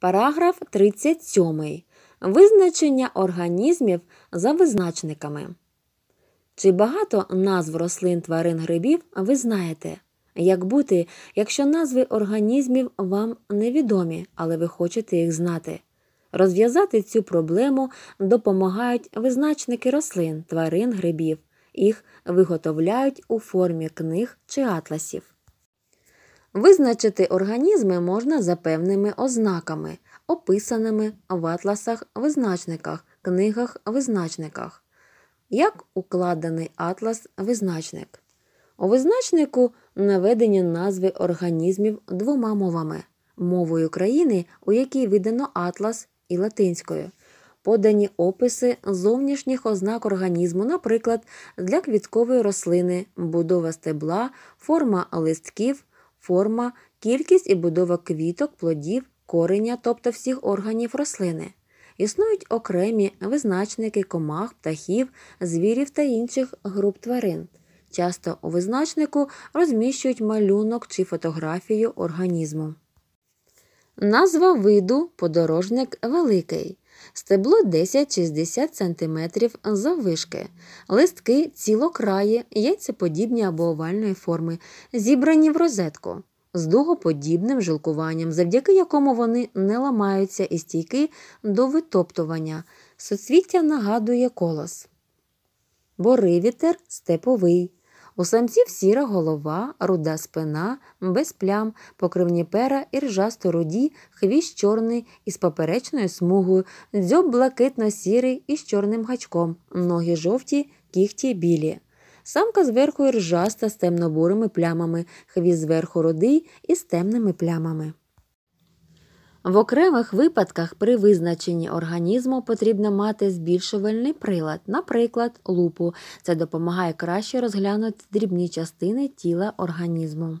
Параграф 37. Визначення організмів за визначниками. Чи багато назв рослин тварин грибів ви знаєте? Як бути, якщо назви організмів вам невідомі, але ви хочете їх знати? Розв'язати цю проблему допомагають визначники рослин, тварин, грибів. Їх виготовляють у формі книг чи атласів. Визначити організми можна за певними ознаками, описаними в атласах, визначниках, книгах, визначниках. Як укладений атлас визначник. У визначнику наведені назви організмів двома мовами мовою країни, у якій видано атлас і латинською. Подані описи зовнішніх ознак організму, наприклад, для квіткової рослини, будова стебла, форма листків, форма, кількість і будова квіток, плодів, кореня, тобто всіх органів рослини. Існують окремі визначники комах, птахів, звірів та інших груп тварин. Часто у визначнику розміщують малюнок чи фотографію організму. Назва виду подорожник великий стебло 10-60 см заввишки, листки цілокраї, яйцеподібні або овальної форми, зібрані в розетку з дугоподібним жилкуванням, завдяки якому вони не ламаються і стійки до витоптування. Соцвіття нагадує колос. Боривітер степовий. У самців сіра голова, руда спина, без плям, покривні пера і ржасто руді, хвіст чорний із поперечною смугою, дзьоб блакитно-сірий із чорним гачком, ноги жовті, кігті білі. Самка зверху ржаста з темно-бурими плямами, хвіст зверху рудий із темними плямами. В окремих випадках при визначенні організму потрібно мати збільшувальний прилад, наприклад, лупу. Це допомагає краще розглянути дрібні частини тіла організму.